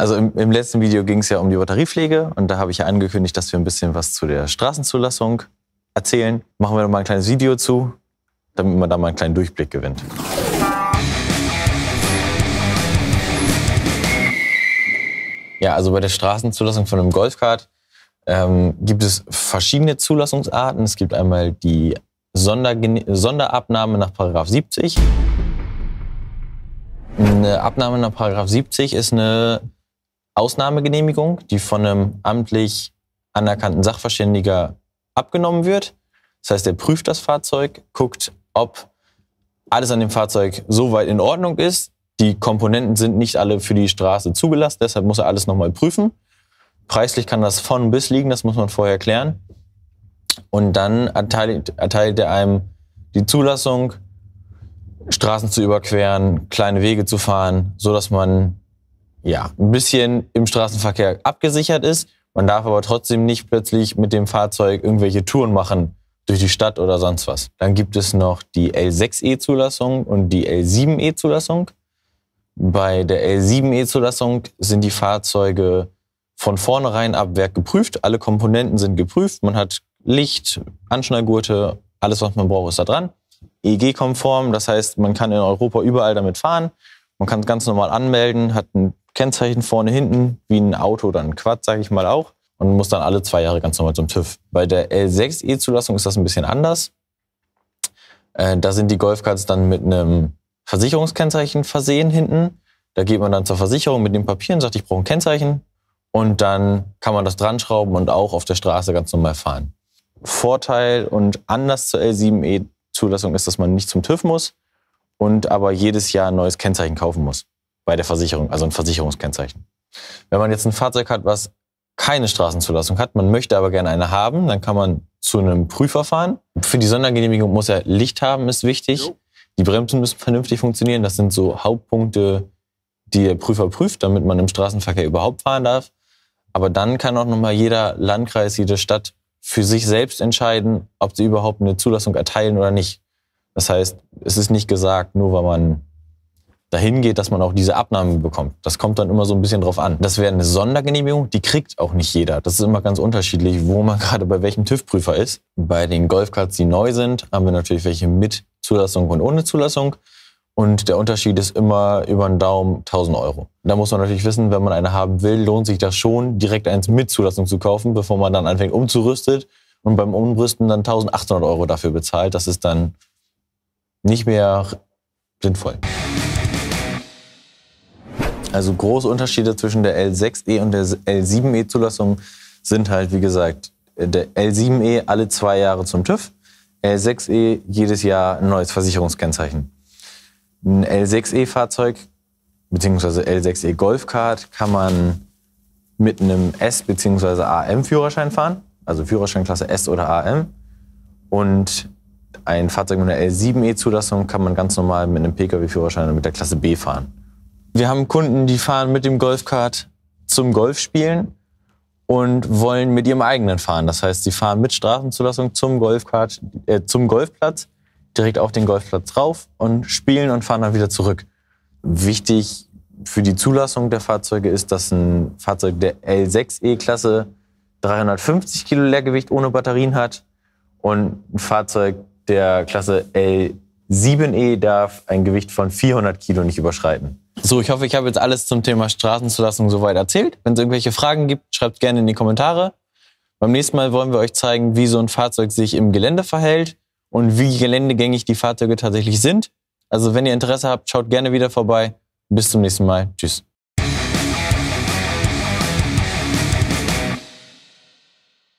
also im, im letzten Video ging es ja um die Batteriepflege und da habe ich ja angekündigt, dass wir ein bisschen was zu der Straßenzulassung erzählen. Machen wir noch mal ein kleines Video zu, damit man da mal einen kleinen Durchblick gewinnt. Ja, also bei der Straßenzulassung von einem Golfkart ähm, gibt es verschiedene Zulassungsarten. Es gibt einmal die Sondergen Sonderabnahme nach Paragraph 70. Eine Abnahme nach Paragraph 70 ist eine Ausnahmegenehmigung, die von einem amtlich anerkannten Sachverständiger abgenommen wird. Das heißt, er prüft das Fahrzeug, guckt, ob alles an dem Fahrzeug soweit in Ordnung ist. Die Komponenten sind nicht alle für die Straße zugelassen, deshalb muss er alles nochmal prüfen. Preislich kann das von bis liegen, das muss man vorher klären. Und dann erteilt, erteilt er einem die Zulassung, Straßen zu überqueren, kleine Wege zu fahren, so dass man ja, ein bisschen im Straßenverkehr abgesichert ist. Man darf aber trotzdem nicht plötzlich mit dem Fahrzeug irgendwelche Touren machen durch die Stadt oder sonst was. Dann gibt es noch die L6E-Zulassung und die L7E-Zulassung. Bei der L7E-Zulassung sind die Fahrzeuge von vornherein ab Werk geprüft. Alle Komponenten sind geprüft. Man hat Licht, Anschnallgurte, alles, was man braucht, ist da dran. EG-konform, das heißt, man kann in Europa überall damit fahren. Man kann es ganz normal anmelden, hat einen Kennzeichen vorne, hinten, wie ein Auto oder ein Quad, sage ich mal auch. Und muss dann alle zwei Jahre ganz normal zum TÜV. Bei der L6E-Zulassung ist das ein bisschen anders. Äh, da sind die Golfcards dann mit einem Versicherungskennzeichen versehen hinten. Da geht man dann zur Versicherung mit dem Papier und sagt, ich brauche ein Kennzeichen. Und dann kann man das dran schrauben und auch auf der Straße ganz normal fahren. Vorteil und anders zur L7E-Zulassung ist, dass man nicht zum TÜV muss und aber jedes Jahr ein neues Kennzeichen kaufen muss bei der Versicherung, also ein Versicherungskennzeichen. Wenn man jetzt ein Fahrzeug hat, was keine Straßenzulassung hat, man möchte aber gerne eine haben, dann kann man zu einem Prüfer fahren. Für die Sondergenehmigung muss er Licht haben, ist wichtig. Die Bremsen müssen vernünftig funktionieren. Das sind so Hauptpunkte, die der Prüfer prüft, damit man im Straßenverkehr überhaupt fahren darf. Aber dann kann auch nochmal jeder Landkreis, jede Stadt für sich selbst entscheiden, ob sie überhaupt eine Zulassung erteilen oder nicht. Das heißt, es ist nicht gesagt, nur weil man dahin geht, dass man auch diese Abnahme bekommt. Das kommt dann immer so ein bisschen drauf an. Das wäre eine Sondergenehmigung, die kriegt auch nicht jeder. Das ist immer ganz unterschiedlich, wo man gerade bei welchem TÜV-Prüfer ist. Bei den Golfcards, die neu sind, haben wir natürlich welche mit Zulassung und ohne Zulassung. Und der Unterschied ist immer über den Daumen 1000 Euro. Da muss man natürlich wissen, wenn man eine haben will, lohnt sich das schon, direkt eins mit Zulassung zu kaufen, bevor man dann anfängt umzurüstet und beim Umrüsten dann 1800 Euro dafür bezahlt. Das ist dann nicht mehr sinnvoll. Also große Unterschiede zwischen der L6E und der L7E-Zulassung e sind halt, wie gesagt, der L7E alle zwei Jahre zum TÜV, L6E jedes Jahr ein neues Versicherungskennzeichen. Ein L6E-Fahrzeug e bzw. L6E Golfcard kann man mit einem S- bzw. AM-Führerschein fahren, also Führerscheinklasse S oder AM. Und ein Fahrzeug mit einer L7E-Zulassung e kann man ganz normal mit einem Pkw-Führerschein mit der Klasse B fahren. Wir haben Kunden, die fahren mit dem Golfkart zum Golfspielen und wollen mit ihrem eigenen fahren. Das heißt, sie fahren mit Straßenzulassung zum Golfkart, äh, zum Golfplatz, direkt auf den Golfplatz rauf und spielen und fahren dann wieder zurück. Wichtig für die Zulassung der Fahrzeuge ist, dass ein Fahrzeug der L6E-Klasse 350 Kilo Leergewicht ohne Batterien hat und ein Fahrzeug der Klasse L 7E darf ein Gewicht von 400 Kilo nicht überschreiten. So, ich hoffe, ich habe jetzt alles zum Thema Straßenzulassung soweit erzählt. Wenn es irgendwelche Fragen gibt, schreibt gerne in die Kommentare. Beim nächsten Mal wollen wir euch zeigen, wie so ein Fahrzeug sich im Gelände verhält und wie geländegängig die Fahrzeuge tatsächlich sind. Also wenn ihr Interesse habt, schaut gerne wieder vorbei. Bis zum nächsten Mal. Tschüss.